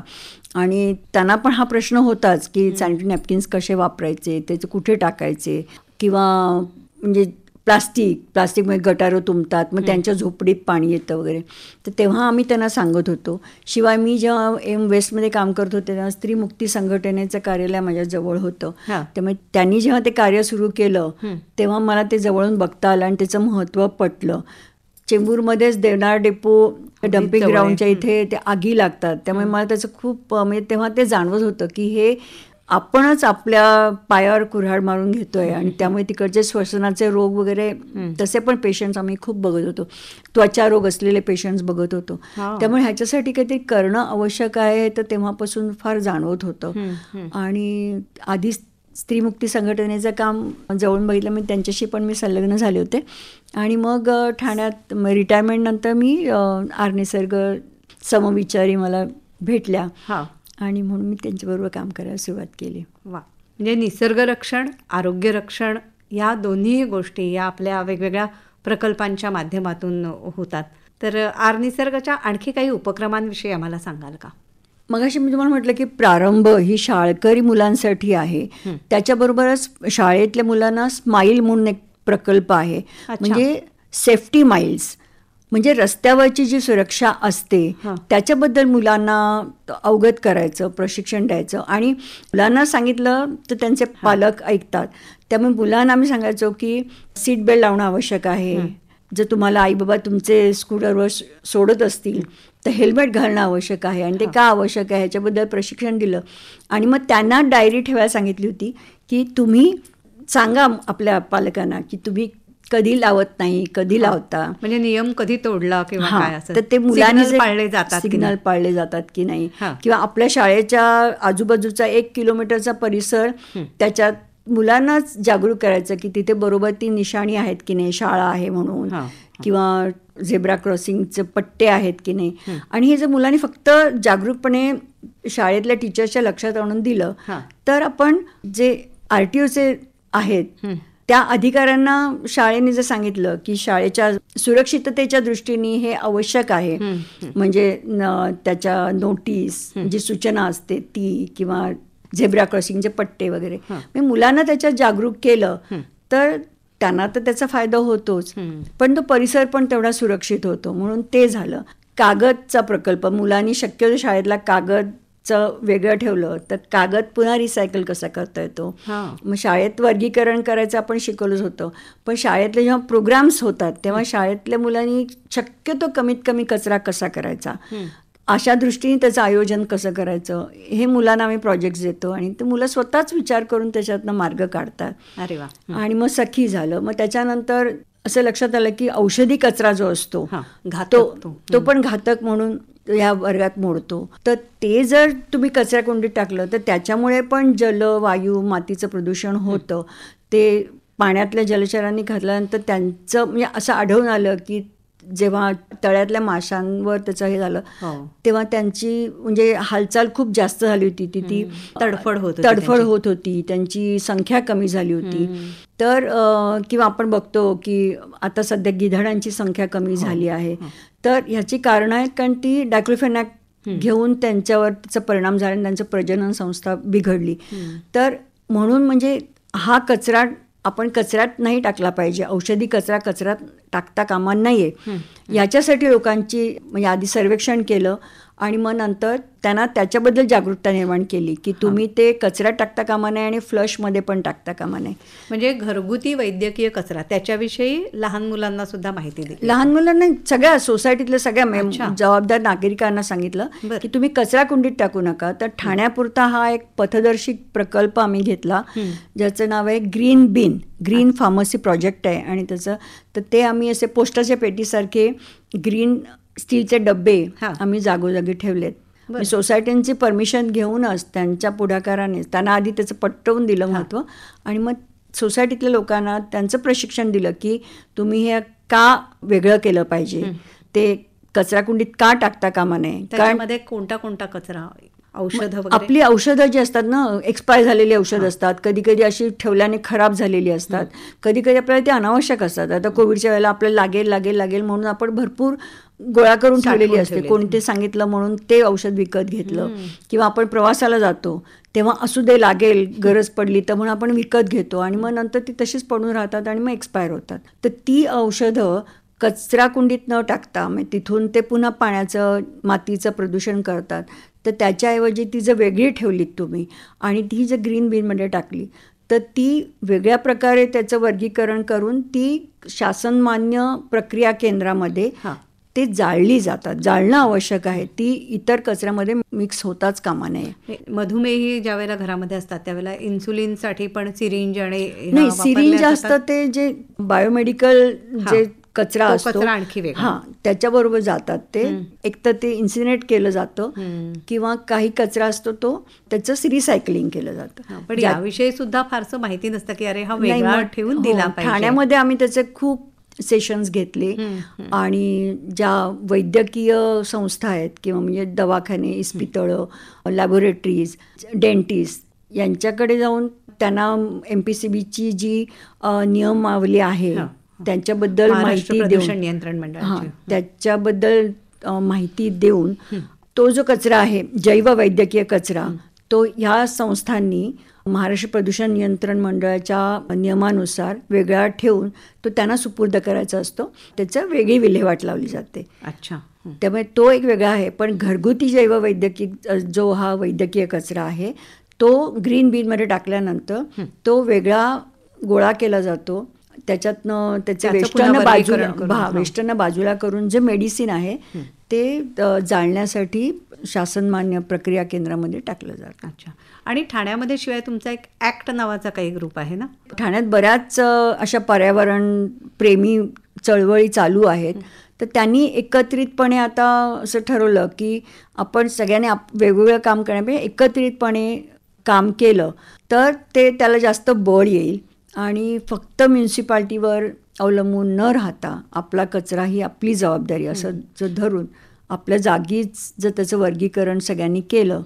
आणि त्यांना पण हा प्रश्न होताच की सॅनिटरी नॅपकिन्स कसे वापरायचे त्याचे कुठे टाकायचे किंवा म्हणजे प्लास्टिक प्लास्टिकमुळे गटारं तुंबतात मग त्यांच्या झोपडीत पाणी येतं वगैरे तर तेव्हा आम्ही त्यांना सांगत होतो शिवाय मी जेव्हा एम वेस्टमध्ये काम करत होते तेव्हा स्त्री मुक्ती संघटनेचं कार्यालय जवळ होतं त्यामुळे त्यांनी जेव्हा ते कार्य सुरू केलं तेव्हा मला ते जवळून बघता आलं आणि त्याचं महत्त्व पटलं चेंबूरमध्येच देवनार डेपो डम्पिंग ग्राउंडच्या इथे ते आगी लागतात त्यामुळे मला त्याचं खूप म्हणजे तेव्हा ते जाणवत होतं की हे आपणच आपल्या पायावर कुऱ्हाड मारून घेतोय आणि त्यामुळे तिकडचे श्वसनाचे रोग वगैरे तसे पण पेशंट आम्ही खूप बघत होतो त्वचा रोग असलेले पेशंट्स बघत होतो त्यामुळे ह्याच्यासाठी काहीतरी करणं आवश्यक आहे तर तेव्हापासून फार जाणवत होतं आणि आधीच स्त्रीमुक्ती संघटनेचं काम जवळून बघितलं मी त्यांच्याशी पण मी संलग्न झाले होते आणि मग ठाण्यात रिटायरमेंटनंतर मी आर निसर्ग समविचारी मला भेटल्या आणि म्हणून मी त्यांच्याबरोबर काम करायला सुरुवात केली वा म्हणजे निसर्ग रक्षण आरोग्य रक्षण या दोन्ही गोष्टी या आपल्या वेगवेगळ्या प्रकल्पांच्या माध्यमातून होतात तर आर निसर्गाच्या आणखी काही उपक्रमांविषयी आम्हाला सांगाल का मगाशी मी तुम्हाला म्हटलं की प्रारंभ ही शाळकरी मुलांसाठी आहे त्याच्याबरोबरच शाळेतल्या मुलांना स्माईल म्हणून एक प्रकल्प आहे म्हणजे सेफ्टी माइल्स म्हणजे रस्त्यावरची जी सुरक्षा असते त्याच्याबद्दल मुलांना अवगत करायचं प्रशिक्षण द्यायचं आणि मुलांना सांगितलं तर त्यांचे पालक ऐकतात त्यामुळे मुलांना आम्ही सांगायचो की सीट बेल्ट लावणं आवश्यक आहे जर तुम्हाला आई बाबा तुमचे स्कूटरवर सोडत असतील तर हेल्मेट घालणं आवश्यक आहे आणि ते का आवश्यक आहे ह्याच्याबद्दल प्रशिक्षण दिलं आणि मग त्यांना डायरी ठेवायला सांगितली होती की तुम्ही सांगा आपल्या पालकांना की तुम्ही कधी लावत नाही कधी लावता म्हणजे नियम कधी तोडला किंवा काय असं तर ते मुलांनी पाळले जातात सिग्नल पाळले जातात की नाही किंवा आपल्या शाळेच्या आजूबाजूचा एक किलोमीटरचा परिसर त्याच्यात मुलांनाच जागरूक करायचं की तिथे बरोबर ती निशाणी आहेत की नाही शाळा आहे म्हणून किंवा झेब्रा क्रॉसिंगचे पट्टे आहेत की नाही आणि हे जर मुलांनी फक्त जागरूकपणे शाळेतल्या टीचरच्या लक्षात आणून दिलं तर आपण जे आर टी ओचे आहेत त्या अधिकाऱ्यांना शाळेने जर सांगितलं की शाळेच्या सुरक्षिततेच्या दृष्टीने हे आवश्यक आहे म्हणजे त्याच्या नोटीस जी सूचना असते ती किंवा झेब्रा क्रॉसिंगचे पट्टे वगैरे मी म्हणजे मुलांना त्याच्यात जागरूक केलं तर त्यांना तर त्याचा फायदा होतोच पण तो परिसर पण तेवढा सुरक्षित होतो म्हणून ते झालं कागदचा प्रकल्प मुलांनी शक्यतो शाळेतला कागद वेगळं ठेवलं तर कागद पुन्हा रिसायकल कसा करता येतो मग शाळेत वर्गीकरण करायचं आपण शिकवलंच होतं पण शाळेतले जेव्हा प्रोग्राम्स होतात तेव्हा शाळेतल्या मुलांनी शक्यतो कमीत कमी कचरा कसा करायचा अशा दृष्टीने त्याचं आयोजन कसं करायचं हे मुलांना आम्ही प्रोजेक्ट देतो आणि ते मुलं स्वतःच विचार करून त्याच्यातनं मार्ग काढतात अरे वा आणि मग सखी झालं मग त्याच्यानंतर असं लक्षात आलं की औषधी कचरा जो असतो घातो तो पण घातक म्हणून या वर्गात मोडतो तर ते जर तुम्ही कचऱ्याकुंडीत टाकलं तर त्याच्यामुळे पण जल वायू मातीचं प्रदूषण होतं ते पाण्यातल्या जलचरांनी घातल्यानंतर त्यांचं म्हणजे असं आढळून आलं की जेव्हा तळ्यातल्या माशांवर त्याचं हे झालं हो. तेव्हा त्यांची म्हणजे हालचाल खूप जास्त झाली होती ती ती तडफड होत तडफड होत होती त्यांची संख्या कमी झाली होती तर किंवा आपण बघतो की आता सध्या गिधाडांची संख्या कमी हो. झाली आहे हो. तर ह्याची कारण आहेत कारण ती डायक्लोफेनॅक घेऊन त्यांच्यावर त्याचा परिणाम झाला आणि त्यांचं प्रजनन संस्था बिघडली तर म्हणून म्हणजे हा कचरा आपण कचऱ्यात नाही टाकला पाहिजे औषधी कचरा कचऱ्यात टाकता कामा नाही आहे याच्यासाठी लोकांची म्हणजे आधी सर्वेक्षण केलं आणि मग नंतर त्यांना त्याच्याबद्दल जागरूकता निर्माण केली की तुम्ही ते कचरा टाकता कामा नये आणि फ्लशमध्ये पण टाकता कामा नये म्हणजे घरगुती वैद्यकीय कचरा त्याच्याविषयी लहान मुलांना सुद्धा माहिती दिली लहान मुलांना सगळ्या सोसायटीतल्या सगळ्या जबाबदार नागरिकांना सांगितलं की तुम्ही कचरा कुंडीत टाकू नका तर ठाण्यापुरता हा एक पथदर्शी प्रकल्प आम्ही घेतला ज्याचं नाव आहे green bean green pharmacy project आहे आणि त्याचं तर ते आम्ही असे पोस्टाच्या पेटीसारखे ग्रीन स्टीलचे डबे आम्ही जागोजागी ठेवलेत सोसायटींची परमिशन घेऊनच त्यांच्या पुढाकाराने त्यांना आधी त्याचं पटवून दिलं महत्व आणि मग सोसायटीतल्या लोकांना त्यांचं प्रशिक्षण दिलं की तुम्ही हे का वेगळं केलं पाहिजे ते कचराकुंडीत का टाकता कामा नये त्यामध्ये कोणता कोणता कचरा औषध आपली औषधं जी असतात ना एक्सपायर झालेली औषधं असतात कधी कधी अशी ठेवल्याने खराब झालेली असतात कधी कधी आपल्याला ते अनावश्यक असतात आता कोविडच्या वेळेला आपल्याला लागेल लागेल लागेल म्हणून आपण भरपूर गोळा करून ठेवलेली असते कोणते सांगितलं म्हणून ते औषध विकत घेतलं किंवा आपण प्रवासाला जातो तेव्हा असू दे लागेल गरज पडली तर म्हणून आपण विकत घेतो आणि मग नंतर ती तशीच पडून राहतात आणि मग एक्सपायर होतात तर ती औषधं कचरा कुंडीत न टाकता मग म्हणजे तिथून ते पुन्हा पाण्याचं मातीचं प्रदूषण करतात तर त्याच्याऐवजी ती जर वेगळी ठेवलीत तुम्ही आणि ती जर ग्रीन बीनमध्ये टाकली तर ती वेगळ्या प्रकारे त्याचं वर्गीकरण करून ती शासनमान्य प्रक्रिया केंद्रामध्ये ते जाळली जातात जाळणं आवश्यक आहे ती इतर कचऱ्यामध्ये मिक्स होताच कामा नये मधुमेही ज्या वेळेला घरामध्ये असतात त्यावेळेला इन्सुलिनसाठी पण सिरिंज आणि नाही सिरिंज असतं ते जे बायोमेडिकल जे कचरा असतो आणखी हा त्याच्याबरोबर जातात ते एक तर ते इन्सिनेट केलं जातं किंवा काही कचरा असतो तो त्याचं रिसायकलिंग केलं जातं पण याविषयी सुद्धा फारसं माहिती नसतं की अरे हा ठेवून हो, दिला ठाण्यामध्ये आम्ही त्याचे खूप सेशन्स घेतले आणि ज्या वैद्यकीय संस्था आहेत किंवा म्हणजे दवाखाने इस्पितळं लॅबोरेटरीज डेंटिस्ट यांच्याकडे जाऊन त्यांना एम पी सी बीची जी नियमावली आहे त्यांच्याबद्दल माहिती देऊन नियंत्रण मंडळ त्याच्याबद्दल माहिती देऊन तो जो कचरा आहे जैव वैद्यकीय कचरा तो ह्या संस्थांनी महाराष्ट्र प्रदूषण नियंत्रण मंडळाच्या नियमानुसार वेगळा ठेवून तो त्यांना सुपूर्द करायचा असतो त्याचं वेगळी विल्हेवाट लावली जाते अच्छा त्यामुळे तो एक वेगळा आहे पण घरगुती जैव वैद्यकीय जो हा वैद्यकीय कचरा आहे तो ग्रीन मध्ये टाकल्यानंतर तो वेगळा गोळा केला जातो त्याच्यातनं त्याचे वेस्टर्न बाजूला वेस्टर्न बाजूला करून जे मेडिसिन आहे ते जाळण्यासाठी शासनमान्य प्रक्रिया केंद्रामध्ये टाकलं जातं अच्छा आणि ठाण्यामध्ये शिवाय तुमचा एक ॲक्ट नावाचा काही ग्रुप आहे ना ठाण्यात बऱ्याच अशा पर्यावरण प्रेमी चळवळी चालू आहेत तर त्यांनी एकत्रितपणे आता असं ठरवलं की आपण सगळ्यांनी आप वेगवेगळं काम करण्यापेक्षा एकत्रितपणे काम केलं तर ते त्याला जास्त बळ येईल आणि फक्त म्युन्सिपाल्टीवर अवलंबून न राहता आपला कचरा ही आपली जबाबदारी असं जर धरून आपल्या जागीच जर त्याचं वर्गीकरण सगळ्यांनी केलं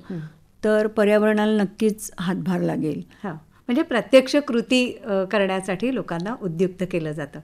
तर पर्यावरणाला नक्कीच हातभार लागेल हां म्हणजे प्रत्यक्ष कृती करण्यासाठी लोकांना उद्युक्त केलं जातं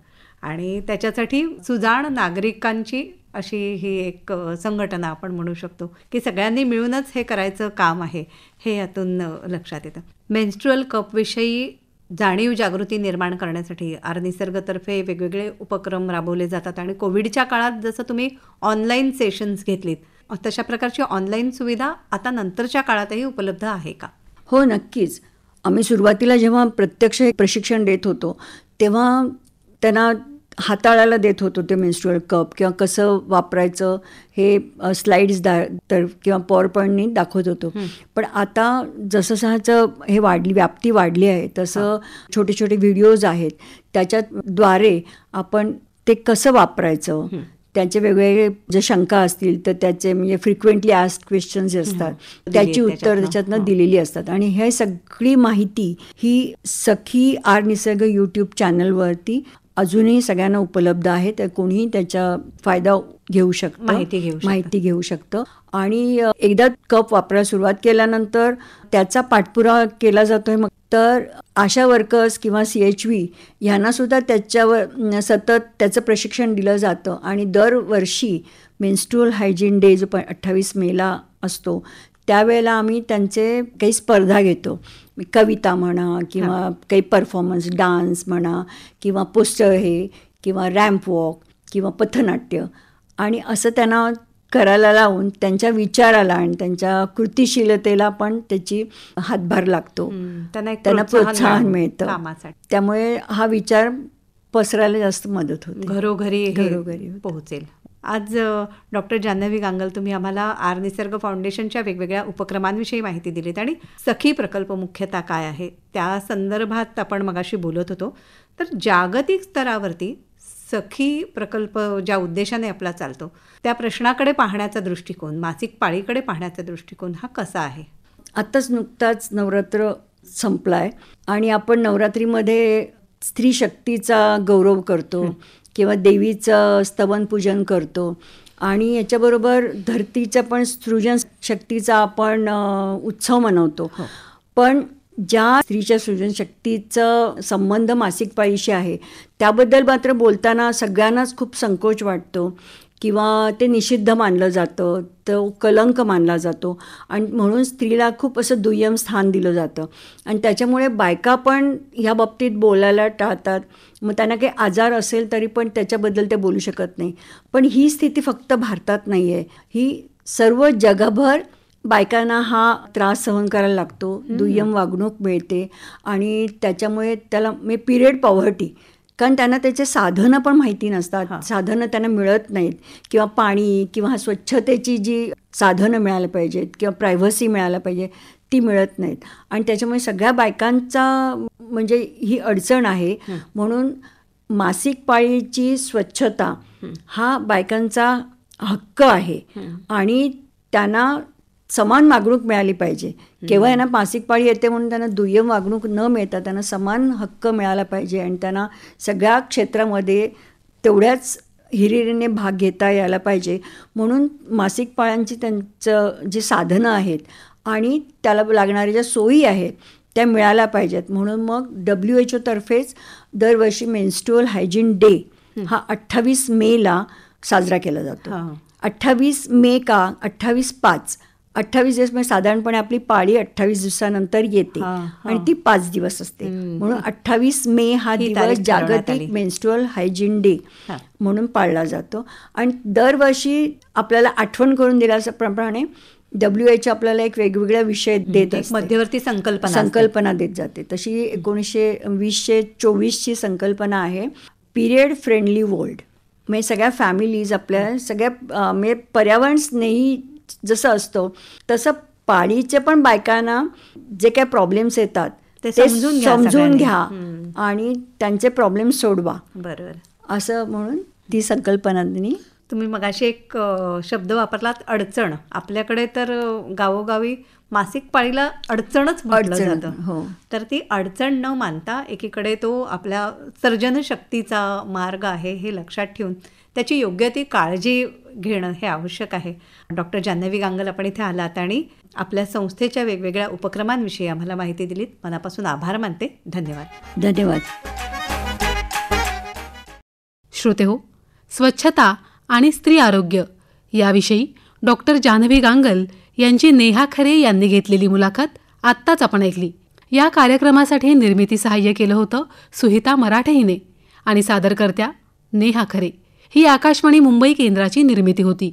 आणि त्याच्यासाठी सुजाण नागरिकांची अशी ही एक संघटना आपण म्हणू शकतो की सगळ्यांनी मिळूनच हे करायचं काम आहे हे यातून लक्षात येतं मेन्स्ट्रुअल कपविषयी जाणीव जागृती निर्माण करण्यासाठी आर निसर्गतर्फे वेगवेगळे उपक्रम राबवले जातात आणि कोविडच्या काळात जसं तुम्ही ऑनलाईन सेशन्स घेतलीत तशा प्रकारची ऑनलाईन सुविधा आता नंतरच्या काळातही उपलब्ध आहे का हो नक्कीच आम्ही सुरुवातीला जेव्हा प्रत्यक्ष प्रशिक्षण देत होतो तेव्हा त्यांना हाताळायला देत होतो ते मेन्स्ट्रुअल कप किंवा कसं वापरायचं हे स्लाइड्स दा तर किंवा पॉवर पॉईंटनी दाखवत होतो पण आता जसं सहाचं हे वाढली व्याप्ती वाढली आहे तसं छोटे छोटे व्हिडिओज आहेत त्याच्याद्वारे आपण ते कसं वापरायचं त्यांचे वेगवेगळे जे शंका असतील तर त्याचे म्हणजे फ्रिक्वेंटली आस्क क्वेश्चन्स असतात त्याची उत्तर त्याच्यातनं दिलेली असतात आणि हे सगळी माहिती ही सखी आर निसर्ग यूट्यूब चॅनलवरती अजूनही सगळ्यांना उपलब्ध आहे तर कोणीही त्याचा फायदा घेऊ शकतो माहिती घेऊ माहिती घेऊ शकतं आणि एकदा कप वापरायला सुरुवात केल्यानंतर त्याचा पाठपुरावा केला जातोय मग तर आशा वर्कर्स किंवा सी एच व्ही यांना सुद्धा त्याच्यावर सतत त्याचं प्रशिक्षण दिलं जातं आणि दरवर्षी मेन्स्ट्रुअल हायजीन डे जो पण अठ्ठावीस मेला असतो त्यावेळेला आम्ही त्यांचे काही स्पर्धा घेतो कविता म्हणा किंवा काही परफॉर्मन्स डान्स म्हणा किंवा पोस्टर हे किंवा रॅम्प वॉक किंवा पथनाट्य आणि असं त्यांना करायला लावून त्यांच्या विचाराला आणि त्यांच्या कृतिशीलतेला पण त्याची हातभार लागतो त्यांना प्रोत्साहन मिळतं त्यामुळे हा विचार पसरायला जास्त मदत होते घरोघरी घरोघरी पोहोचेल आज डॉक्टर जान्हवी गांगल तुम्ही आम्हाला आर निसर्ग फाउंडेशनच्या वेगवेगळ्या उपक्रमांविषयी माहिती दिलीत आणि सखी प्रकल्प मुख्यतः काय आहे त्या संदर्भात आपण मगाशी बोलत होतो तर जागतिक स्तरावरती सखी प्रकल्प ज्या उद्देशाने आपला चालतो त्या प्रश्नाकडे पाहण्याचा दृष्टिकोन मासिक पाळीकडे पाहण्याचा दृष्टिकोन हा कसा आहे आत्ताच नुकताच नवरात्र संपलाय आणि आपण नवरात्रीमध्ये स्त्री शक्तीचा गौरव करतो किंवा देवीचं स्तवन पूजन करतो आणि याच्याबरोबर धरतीचं पण सृजन शक्तीचा आपण उत्सव मनवतो हो. पण ज्या स्त्रीच्या सृजनशक्तीचं संबंध मासिक पाळीशी आहे त्याबद्दल मात्र बोलताना सगळ्यांनाच खूप संकोच वाटतो किंवा ते निषिद्ध मानलं जातं तो कलंक मानला जातो आणि म्हणून स्त्रीला खूप असं दुय्यम स्थान दिलं जातं आणि त्याच्यामुळे बायका पण ह्या बाबतीत बोलायला टाळतात मग त्यांना काही आजार असेल तरी पण त्याच्याबद्दल ते बोलू शकत नाही पण ही स्थिती फक्त भारतात नाही आहे ही सर्व जगभर बायकांना हा त्रास सहन करायला लागतो दुय्यम वागणूक मिळते आणि त्याच्यामुळे त्याला मी पिरियड पॉव्हर्टी कारण त्यांना त्याचे साधनं पण माहिती नसतात साधनं त्यांना मिळत नाहीत किंवा पाणी किंवा स्वच्छतेची जी साधनं मिळायला पाहिजेत किंवा प्रायव्हसी मिळायला पाहिजे ती मिळत नाहीत आणि त्याच्यामुळे सगळ्या बायकांचा म्हणजे ही अडचण आहे म्हणून मासिक पाळीची स्वच्छता हा बायकांचा हक्क आहे आणि त्यांना समान वागणूक मिळाली पाहिजे केवळ यांना मासिक पाळी येते म्हणून त्यांना दुय्यम वागणूक न मिळता त्यांना समान हक्क मिळाला पाहिजे आणि त्यांना सगळ्या क्षेत्रामध्ये तेवढ्याच हिरिरीने भाग घेता यायला पाहिजे म्हणून मासिक पाळ्यांची त्यांचं जी साधनं आहेत आणि त्याला लागणाऱ्या ज्या सोयी आहेत त्या मिळाल्या पाहिजेत म्हणून मग डब्ल्यू एच ओतर्फेच दरवर्षी मेन्स्ट्युअल हायजीन डे हा अठ्ठावीस मेला साजरा केला जातो अठ्ठावीस मे का अठ्ठावीस पाच अठ्ठावीस दिवस म्हणजे साधारणपणे आपली पाळी अठ्ठावीस दिवसानंतर येते आणि ती पाच दिवस असते म्हणून अठ्ठावीस मे हा दिवस जागतिक मेन्स्ट्रुअल हायजीन डे म्हणून पाळला जातो आणि दरवर्षी आपल्याला आठवण करून दिल्याप्रमाणे डब्ल्यू एच आपल्याला एक वेगवेगळ्या विषय देत मध्यवर्ती संकल्पना संकल्पना देत जाते तशी एकोणीसशे वीसशे चोवीसची संकल्पना आहे पिरियड फ्रेंडली वर्ल्ड म्हणजे सगळ्या फॅमिलीज आपल्या सगळ्या म्हणजे पर्यावरण स्नेही जसं असतो तसं पाणीचे पण बायकांना जे काही प्रॉब्लेम्स येतात ते समजून समजून घ्या आणि त्यांचे प्रॉब्लेम सोडवा बरोबर असं म्हणून ती संकल्पना तुम्ही मग अशी एक शब्द वापरलात अडचण आपल्याकडे तर गावोगावी मासिक पाळीला अडचणच म्हटलं जातं हो तर ती अडचण न मानता एकीकडे तो आपल्या सर्जनशक्तीचा मार्ग आहे हे लक्षात ठेवून त्याची योग्य ती काळजी घेणं हे आवश्यक आहे डॉक्टर जान्हवी गांगल आपण इथे आलात आणि आपल्या संस्थेच्या वेगवेगळ्या उपक्रमांविषयी आम्हाला माहिती दिलीत मनापासून आभार मानते धन्यवाद धन्यवाद श्रोते हो स्वच्छता आणि स्त्री आरोग्य याविषयी डॉक्टर जान्हवी गांगल यांची नेहा खरे यांनी घेतलेली मुलाखत आत्ताच आपण ऐकली या कार्यक्रमासाठी निर्मिती सहाय्य केलं होतं सुहिता मराठे हिने आणि सादरकर्त्या नेहा खरे ही आकाशवाणी मुंबई केंद्राची निर्मिती होती